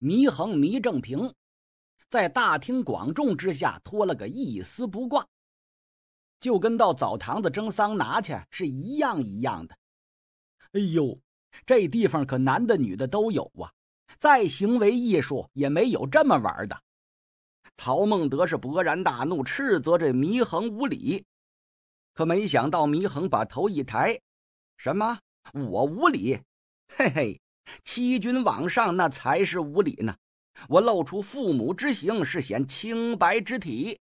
祢衡、祢正平在大庭广众之下脱了个一丝不挂，就跟到澡堂子蒸桑拿去是一样一样的。哎呦，这地方可男的女的都有啊！再行为艺术也没有这么玩的。曹孟德是勃然大怒，斥责这祢衡无礼。可没想到，祢衡把头一抬：“什么？我无礼？嘿嘿。”欺君罔上，那才是无礼呢。我露出父母之行，是显清白之体。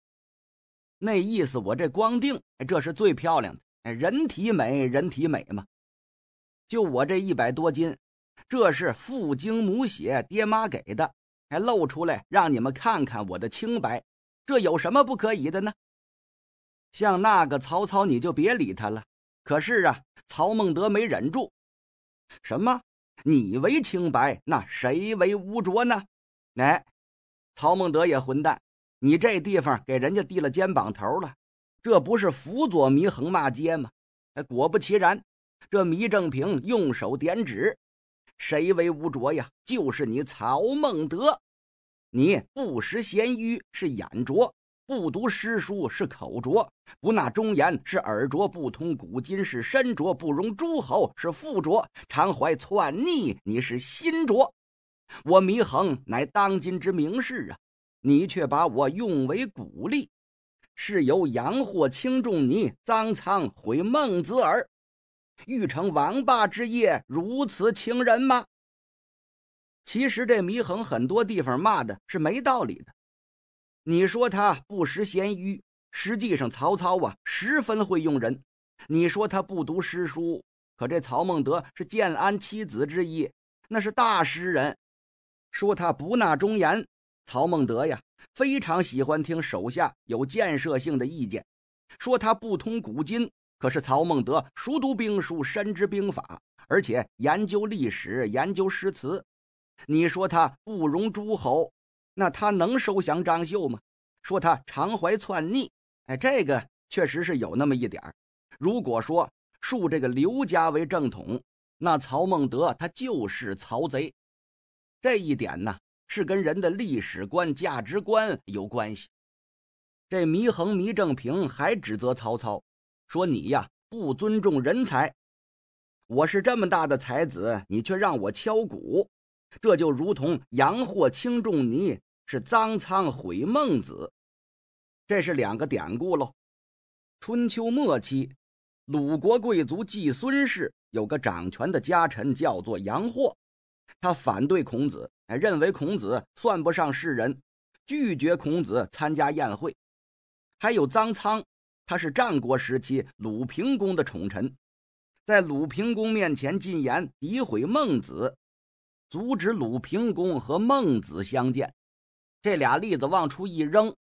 那意思，我这光腚，这是最漂亮的。哎，人体美，人体美嘛。就我这一百多斤，这是父精母血，爹妈给的，还露出来让你们看看我的清白，这有什么不可以的呢？像那个曹操，你就别理他了。可是啊，曹孟德没忍住，什么？你为清白，那谁为污浊呢？哎，曹孟德也混蛋！你这地方给人家递了肩膀头了，这不是辅佐祢衡骂街吗？哎，果不其然，这祢正平用手点指，谁为污浊呀？就是你曹孟德，你不识贤愚是眼拙。不读诗书是口拙，不纳忠言是耳拙，不通古今是身拙，不容诸侯是腹拙，常怀篡逆你是心拙。我祢衡乃当今之名士啊，你却把我用为鼓励，是由阳货轻重你，臧仓毁孟子耳。欲成王霸之业，如此轻人吗？其实这祢衡很多地方骂的是没道理的。你说他不识鲜鱼，实际上曹操啊十分会用人。你说他不读诗书，可这曹孟德是建安七子之一，那是大诗人。说他不纳忠言，曹孟德呀非常喜欢听手下有建设性的意见。说他不通古今，可是曹孟德熟读兵书，深知兵法，而且研究历史，研究诗词。你说他不容诸侯。那他能收降张绣吗？说他常怀篡逆，哎，这个确实是有那么一点儿。如果说树这个刘家为正统，那曹孟德他就是曹贼。这一点呢，是跟人的历史观、价值观有关系。这祢衡、祢正平还指责曹操，说你呀不尊重人才，我是这么大的才子，你却让我敲鼓，这就如同洋货轻重泥。是臧苍毁孟子，这是两个典故喽。春秋末期，鲁国贵族季孙氏有个掌权的家臣叫做杨霍，他反对孔子，哎，认为孔子算不上世人，拒绝孔子参加宴会。还有臧苍，他是战国时期鲁平公的宠臣，在鲁平公面前进言诋毁孟子，阻止鲁平公和孟子相见。这俩例子往出一扔，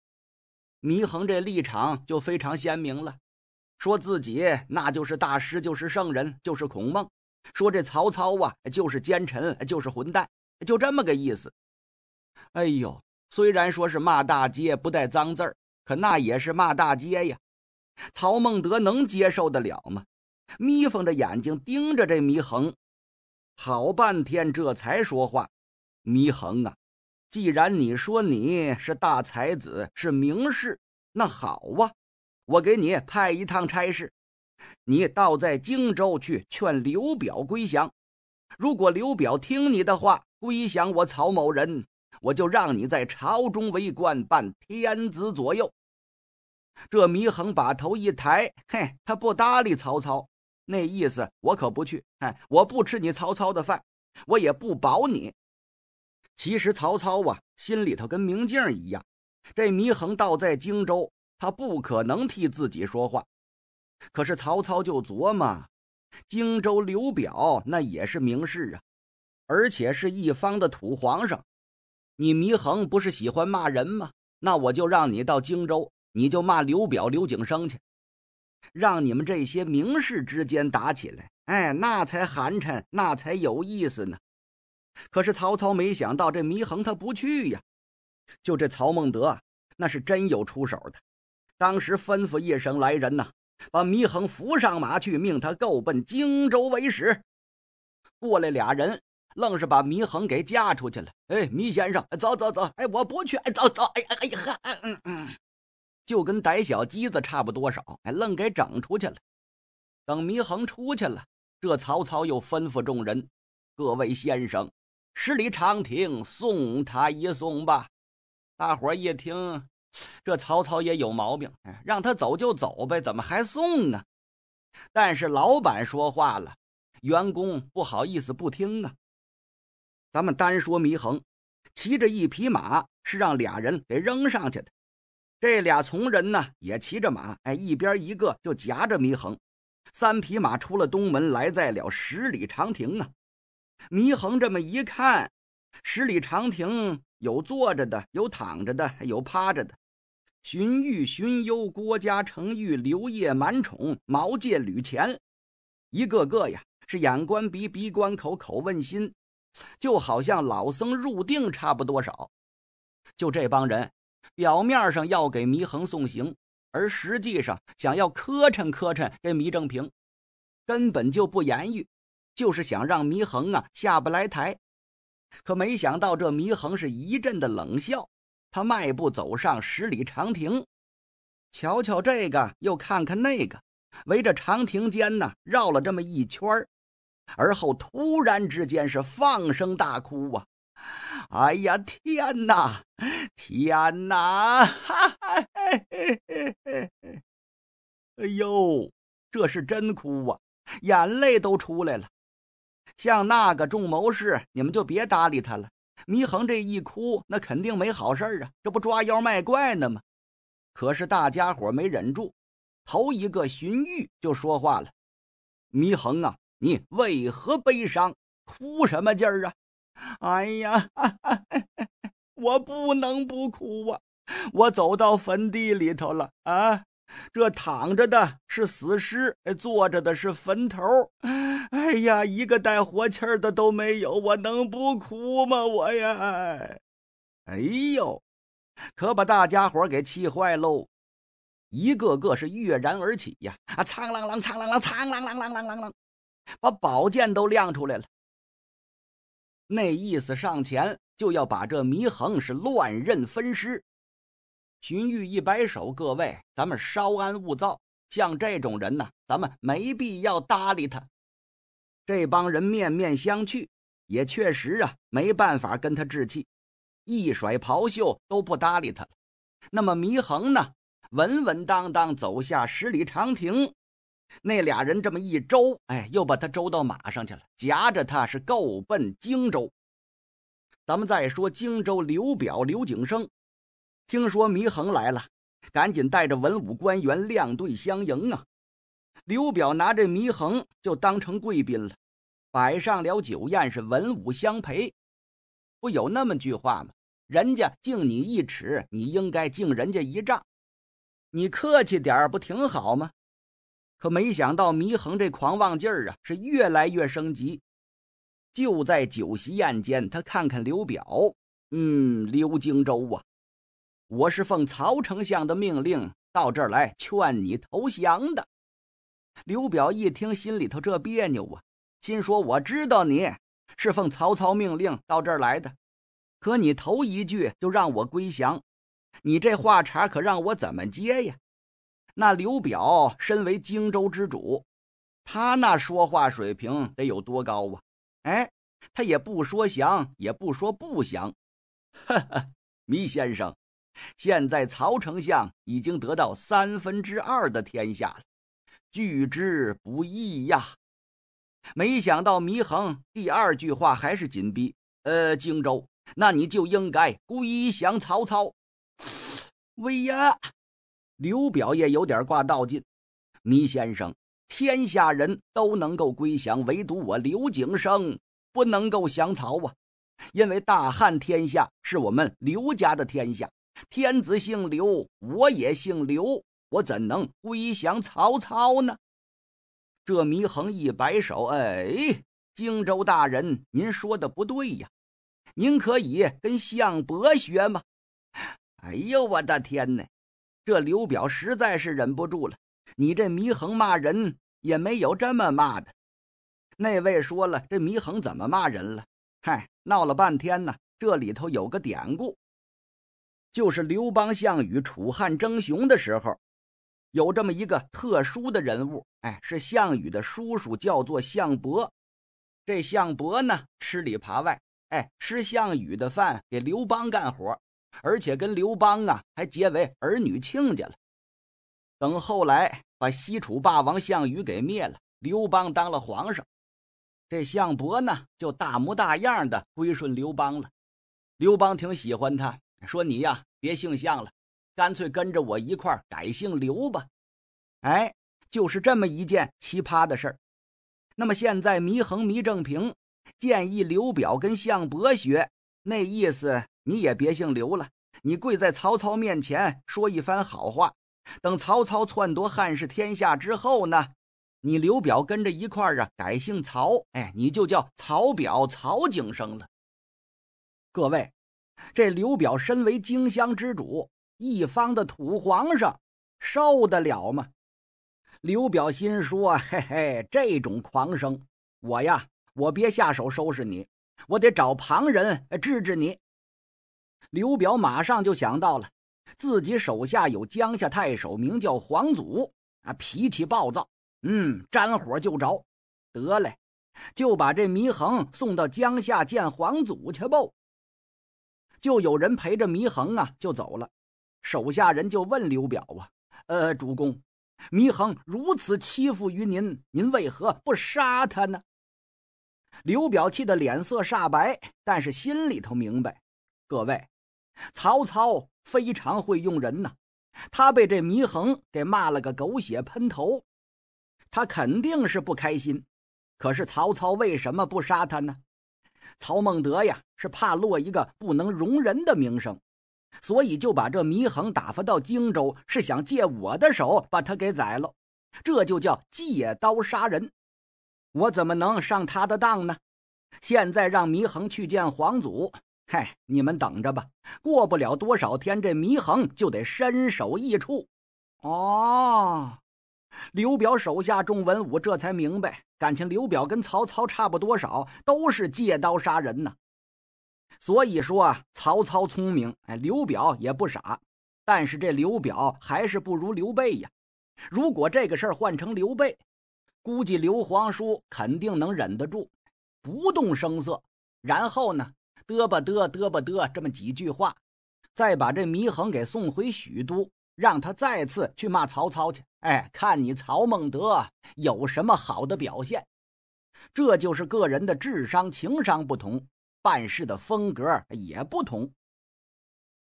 祢衡这立场就非常鲜明了。说自己那就是大师，就是圣人，就是孔孟；说这曹操啊，就是奸臣，就是混蛋，就这么个意思。哎呦，虽然说是骂大街不带脏字儿，可那也是骂大街呀。曹孟德能接受得了吗？眯缝着眼睛盯着这祢衡，好半天这才说话：“祢衡啊。”既然你说你是大才子，是名士，那好哇，我给你派一趟差事，你倒在荆州去劝刘表归降。如果刘表听你的话，归降我曹某人，我就让你在朝中为官，伴天子左右。这祢衡把头一抬，嘿，他不搭理曹操，那意思我可不去，哎，我不吃你曹操的饭，我也不保你。其实曹操啊，心里头跟明镜一样。这祢衡倒在荆州，他不可能替自己说话。可是曹操就琢磨，荆州刘表那也是名士啊，而且是一方的土皇上。你祢衡不是喜欢骂人吗？那我就让你到荆州，你就骂刘表、刘景升去，让你们这些名士之间打起来。哎，那才寒碜，那才有意思呢。可是曹操没想到，这祢衡他不去呀。就这曹孟德啊，那是真有出手的。当时吩咐一声来人呐，把祢衡扶上马去，命他够奔荆州为使。过来俩人，愣是把祢衡给架出去了。哎，祢先生，走走走。哎，我不去。哎，走走。哎呀，哎呀，哈，嗯嗯，就跟逮小鸡子差不多少，还愣给整出去了。等祢衡出去了，这曹操又吩咐众人：各位先生。十里长亭送他一送吧，大伙儿一听，这曹操也有毛病，哎，让他走就走呗，怎么还送呢？但是老板说话了，员工不好意思不听啊。咱们单说祢衡，骑着一匹马是让俩人给扔上去的，这俩从人呢也骑着马，哎，一边一个就夹着祢衡，三匹马出了东门，来在了十里长亭啊。祢衡这么一看，十里长亭有坐着的，有躺着的，有趴着的。荀彧、荀攸、郭嘉、程昱、刘烨、满宠、毛玠、吕虔，一个个呀，是眼观鼻，鼻观口，口问心，就好像老僧入定差不多少。就这帮人，表面上要给祢衡送行，而实际上想要磕碜磕碜这祢正平，根本就不言语。就是想让祢衡啊下不来台，可没想到这祢衡是一阵的冷笑。他迈步走上十里长亭，瞧瞧这个，又看看那个，围着长亭间呢绕了这么一圈儿，而后突然之间是放声大哭啊！哎呀天哪，天哪！哎呦，这是真哭啊，眼泪都出来了。像那个众谋士，你们就别搭理他了。祢衡这一哭，那肯定没好事儿啊！这不抓妖卖怪呢吗？可是大家伙没忍住，头一个荀彧就说话了：“祢衡啊，你为何悲伤？哭什么劲儿啊？”哎呀，我不能不哭啊！我走到坟地里头了啊！这躺着的是死尸，坐着的是坟头。哎呀，一个带活气儿的都没有，我能不哭吗？我呀，哎呦，可把大家伙给气坏喽，一个个是跃然而起呀！啊，苍啷啷，苍啷啷，苍啷啷啷啷啷啷，把宝剑都亮出来了，那意思上前就要把这祢衡是乱刃分尸。荀彧一摆手：“各位，咱们稍安勿躁。像这种人呢，咱们没必要搭理他。”这帮人面面相觑，也确实啊，没办法跟他置气。一甩袍袖，都不搭理他了。那么祢衡呢，稳稳当当走下十里长亭。那俩人这么一周，哎，又把他周到马上去了，夹着他是够奔荆州。咱们再说荆州，刘表、刘景升。听说祢衡来了，赶紧带着文武官员亮队相迎啊！刘表拿这祢衡就当成贵宾了，摆上了酒宴，是文武相陪。不有那么句话吗？人家敬你一尺，你应该敬人家一丈，你客气点儿不挺好吗？可没想到祢衡这狂妄劲儿啊，是越来越升级。就在酒席宴间，他看看刘表，嗯，刘荆州啊。我是奉曹丞相的命令到这儿来劝你投降的。刘表一听，心里头这别扭啊，心说我知道你是奉曹操命令到这儿来的，可你头一句就让我归降，你这话茬可让我怎么接呀？那刘表身为荆州之主，他那说话水平得有多高啊？哎，他也不说降，也不说不降，哈哈，糜先生。现在曹丞相已经得到三分之二的天下了，拒之不易呀！没想到祢衡第二句话还是紧逼，呃，荆州，那你就应该归降曹操。哎呀，刘表也有点挂道尽，祢先生，天下人都能够归降，唯独我刘景生不能够降曹啊，因为大汉天下是我们刘家的天下。天子姓刘，我也姓刘，我怎能归降曹操呢？这祢衡一摆手，哎，荆州大人，您说的不对呀！您可以跟项伯学吗？哎呦，我的天哪！这刘表实在是忍不住了。你这祢衡骂人也没有这么骂的。那位说了，这祢衡怎么骂人了？嗨，闹了半天呢，这里头有个典故。就是刘邦、项羽楚汉争雄的时候，有这么一个特殊的人物，哎，是项羽的叔叔，叫做项伯。这项伯呢，吃里扒外，哎，吃项羽的饭，给刘邦干活，而且跟刘邦啊还结为儿女亲家了。等后来把西楚霸王项羽给灭了，刘邦当了皇上，这项伯呢就大模大样的归顺刘邦了。刘邦挺喜欢他。说你呀，别姓项了，干脆跟着我一块改姓刘吧。哎，就是这么一件奇葩的事儿。那么现在，祢衡、祢正平建议刘表跟项伯学，那意思你也别姓刘了，你跪在曹操面前说一番好话，等曹操篡夺汉室天下之后呢，你刘表跟着一块儿啊改姓曹，哎，你就叫曹表、曹景生了。各位。这刘表身为荆襄之主，一方的土皇上，受得了吗？刘表心说：“嘿嘿，这种狂生，我呀，我别下手收拾你，我得找旁人治治你。”刘表马上就想到了，自己手下有江夏太守，名叫黄祖，啊，脾气暴躁，嗯，沾火就着。得嘞，就把这祢衡送到江夏见黄祖去不？就有人陪着祢衡啊，就走了。手下人就问刘表啊：“呃，主公，祢衡如此欺负于您，您为何不杀他呢？”刘表气得脸色煞白，但是心里头明白，各位，曹操非常会用人呐。他被这祢衡给骂了个狗血喷头，他肯定是不开心。可是曹操为什么不杀他呢？曹孟德呀，是怕落一个不能容人的名声，所以就把这祢衡打发到荆州，是想借我的手把他给宰了，这就叫借刀杀人。我怎么能上他的当呢？现在让祢衡去见皇祖，嗨，你们等着吧，过不了多少天，这祢衡就得身首异处。哦。刘表手下众文武这才明白，感情刘表跟曹操差不多少，都是借刀杀人呢。所以说，啊，曹操聪明，哎，刘表也不傻，但是这刘表还是不如刘备呀。如果这个事儿换成刘备，估计刘皇叔肯定能忍得住，不动声色，然后呢，嘚吧嘚，嘚吧嘚，这么几句话，再把这祢衡给送回许都。让他再次去骂曹操去，哎，看你曹孟德有什么好的表现？这就是个人的智商、情商不同，办事的风格也不同。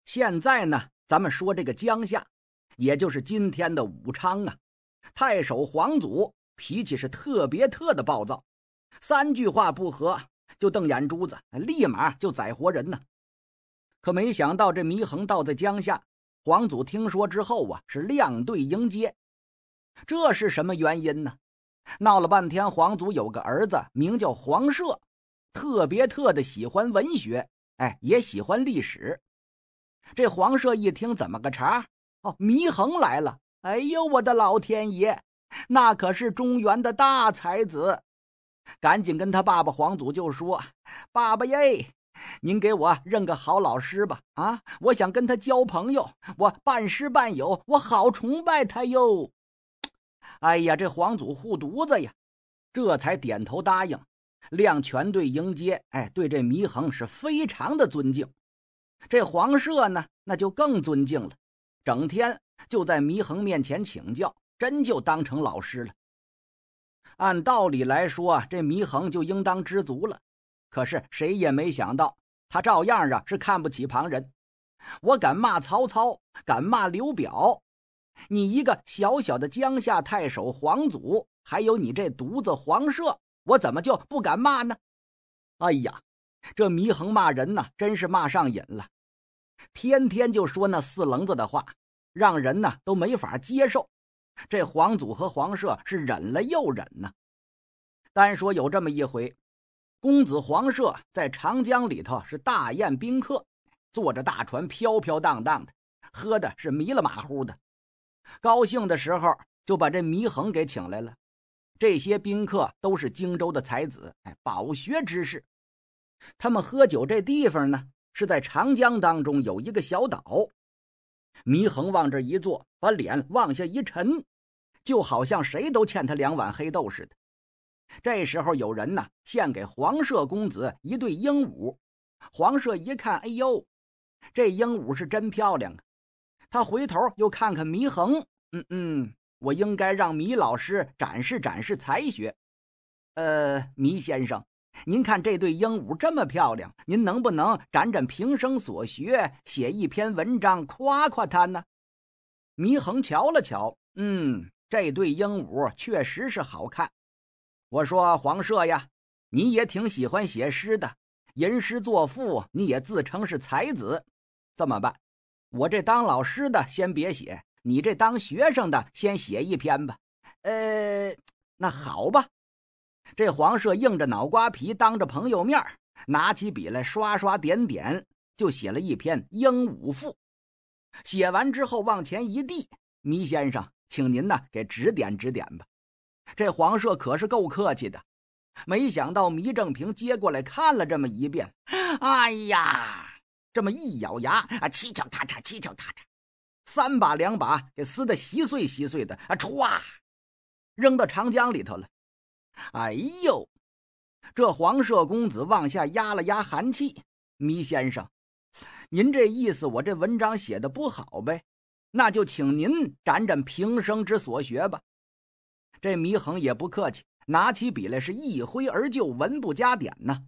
现在呢，咱们说这个江夏，也就是今天的武昌啊，太守黄祖脾气是特别特的暴躁，三句话不合就瞪眼珠子，立马就宰活人呢。可没想到这祢衡到在江夏。皇祖听说之后啊，是亮队迎接。这是什么原因呢？闹了半天，皇祖有个儿子名叫皇赦，特别特的喜欢文学，哎，也喜欢历史。这皇赦一听，怎么个茬？哦，祢衡来了！哎呦，我的老天爷，那可是中原的大才子！赶紧跟他爸爸皇祖就说：“爸爸耶！”您给我认个好老师吧！啊，我想跟他交朋友，我半师半友，我好崇拜他哟。哎呀，这皇祖护犊子呀，这才点头答应，亮全队迎接。哎，对这祢衡是非常的尊敬。这黄舍呢，那就更尊敬了，整天就在祢衡面前请教，真就当成老师了。按道理来说，这祢衡就应当知足了。可是谁也没想到，他照样啊是看不起旁人。我敢骂曹操，敢骂刘表，你一个小小的江夏太守黄祖，还有你这犊子黄射，我怎么就不敢骂呢？哎呀，这祢衡骂人呢，真是骂上瘾了，天天就说那四棱子的话，让人呢都没法接受。这黄祖和黄射是忍了又忍呢。单说有这么一回。公子黄舍在长江里头是大宴宾客，坐着大船飘飘荡荡的，喝的是迷了马虎的。高兴的时候就把这祢衡给请来了。这些宾客都是荆州的才子，哎，饱学之士。他们喝酒这地方呢，是在长江当中有一个小岛。祢衡往这一坐，把脸往下一沉，就好像谁都欠他两碗黑豆似的。这时候有人呢，献给黄舍公子一对鹦鹉。黄舍一看，哎呦，这鹦鹉是真漂亮啊！他回头又看看祢衡，嗯嗯，我应该让祢老师展示展示才学。呃，祢先生，您看这对鹦鹉这么漂亮，您能不能展展平生所学，写一篇文章夸夸他呢？祢衡瞧了瞧，嗯，这对鹦鹉确实是好看。我说黄舍呀，你也挺喜欢写诗的，吟诗作赋，你也自称是才子。这么办，我这当老师的先别写，你这当学生的先写一篇吧。呃，那好吧。这黄舍硬着脑瓜皮，当着朋友面拿起笔来刷刷点点，就写了一篇《鹦鹉赋》。写完之后往前一递，倪先生，请您呢给指点指点吧。这黄舍可是够客气的，没想到糜正平接过来看了这么一遍，哎呀，这么一咬牙啊，七巧咔嚓，七巧咔嚓，三把两把给撕得稀碎稀碎的啊，歘，扔到长江里头了。哎呦，这黄舍公子往下压了压寒气，糜先生，您这意思我这文章写的不好呗？那就请您展展平生之所学吧。这祢衡也不客气，拿起笔来是一挥而就，文不加点呢。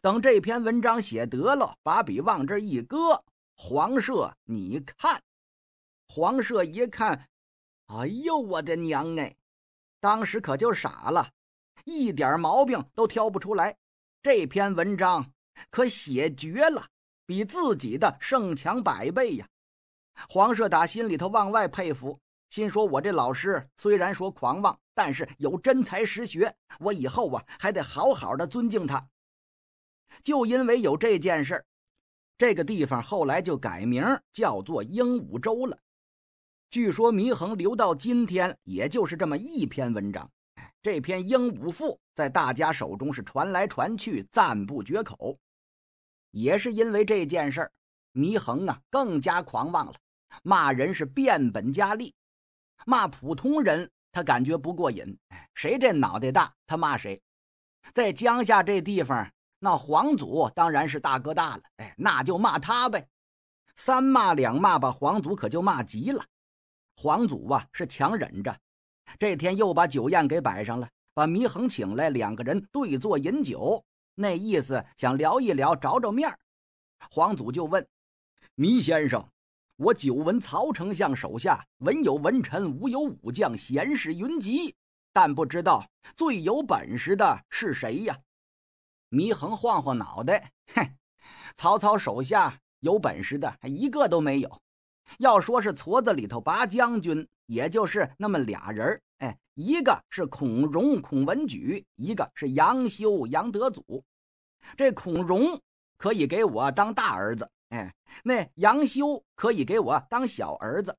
等这篇文章写得了，把笔往这一搁，黄射，你看。黄射一看，哎呦，我的娘哎！当时可就傻了，一点毛病都挑不出来。这篇文章可写绝了，比自己的胜强百倍呀！黄射打心里头往外佩服。心说：“我这老师虽然说狂妄，但是有真才实学。我以后啊，还得好好的尊敬他。”就因为有这件事儿，这个地方后来就改名叫做鹦鹉洲了。据说祢衡留到今天，也就是这么一篇文章。哎，这篇《鹦鹉赋》在大家手中是传来传去，赞不绝口。也是因为这件事儿，祢衡啊更加狂妄了，骂人是变本加厉。骂普通人，他感觉不过瘾。谁这脑袋大，他骂谁。在江夏这地方，那皇祖当然是大哥大了。哎，那就骂他呗。三骂两骂，把皇祖可就骂急了。皇祖啊，是强忍着。这天又把酒宴给摆上了，把祢衡请来，两个人对坐饮酒，那意思想聊一聊，找找面儿。皇祖就问祢先生。我久闻曹丞相手下文有文臣，武有武将，贤士云集，但不知道最有本事的是谁呀？祢衡晃晃脑袋，哼，曹操手下有本事的还一个都没有。要说是矬子里头拔将军，也就是那么俩人哎，一个是孔融，孔文举；一个是杨修，杨德祖。这孔融可以给我当大儿子，哎。那杨修可以给我当小儿子，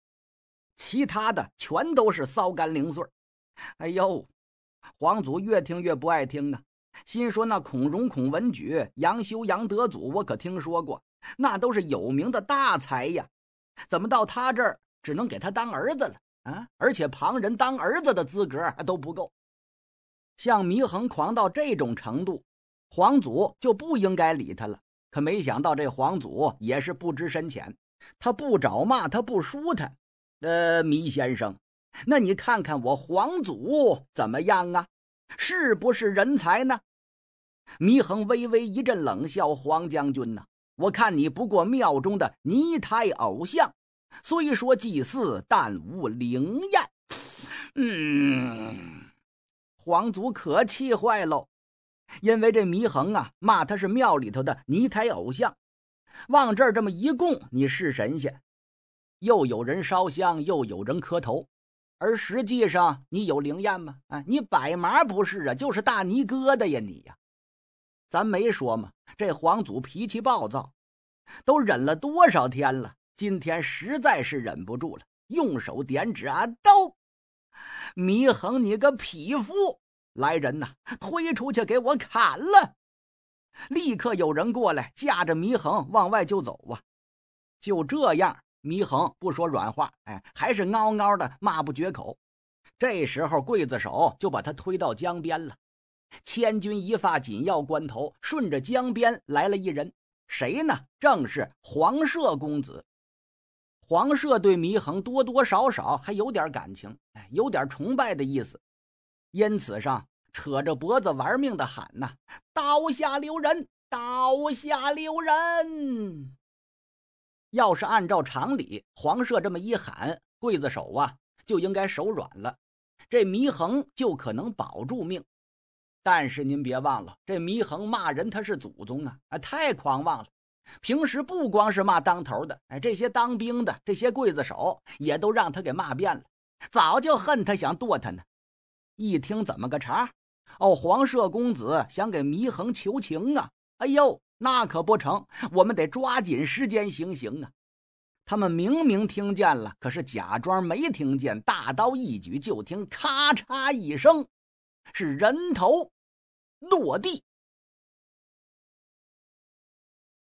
其他的全都是骚干零碎哎呦，皇祖越听越不爱听啊，心说那孔融、孔文举、杨修、杨德祖，我可听说过，那都是有名的大才呀，怎么到他这儿只能给他当儿子了啊？而且旁人当儿子的资格都不够，像祢衡狂到这种程度，皇祖就不应该理他了。可没想到，这皇祖也是不知深浅，他不找骂，他不舒坦。呃，迷先生，那你看看我皇祖怎么样啊？是不是人才呢？祢衡微微一阵冷笑：“黄将军呐，我看你不过庙中的泥胎偶像，虽说祭祀，但无灵验。”嗯，皇祖可气坏喽。因为这祢衡啊，骂他是庙里头的泥胎偶像，往这儿这么一供，你是神仙？又有人烧香，又有人磕头，而实际上你有灵验吗？啊，你百麻不是啊，就是大泥疙瘩呀，你呀！咱没说嘛，这皇祖脾气暴躁，都忍了多少天了，今天实在是忍不住了，用手点指啊，都祢衡，你个匹夫！来人呐！推出去，给我砍了！立刻有人过来，架着祢衡往外就走啊！就这样，祢衡不说软话，哎，还是嗷嗷的骂不绝口。这时候，刽子手就把他推到江边了。千钧一发，紧要关头，顺着江边来了一人，谁呢？正是黄舍公子。黄舍对祢衡多多少少还有点感情，哎，有点崇拜的意思。因此上，扯着脖子玩命的喊呐：“刀下留人，刀下留人！”要是按照常理，黄社这么一喊，刽子手啊就应该手软了，这祢衡就可能保住命。但是您别忘了，这祢衡骂人他是祖宗啊，啊，太狂妄了。平时不光是骂当头的，哎，这些当兵的、这些刽子手也都让他给骂遍了，早就恨他，想剁他呢。一听怎么个茬？哦，黄社公子想给祢衡求情啊！哎呦，那可不成，我们得抓紧时间行刑啊！他们明明听见了，可是假装没听见。大刀一举，就听咔嚓一声，是人头落地。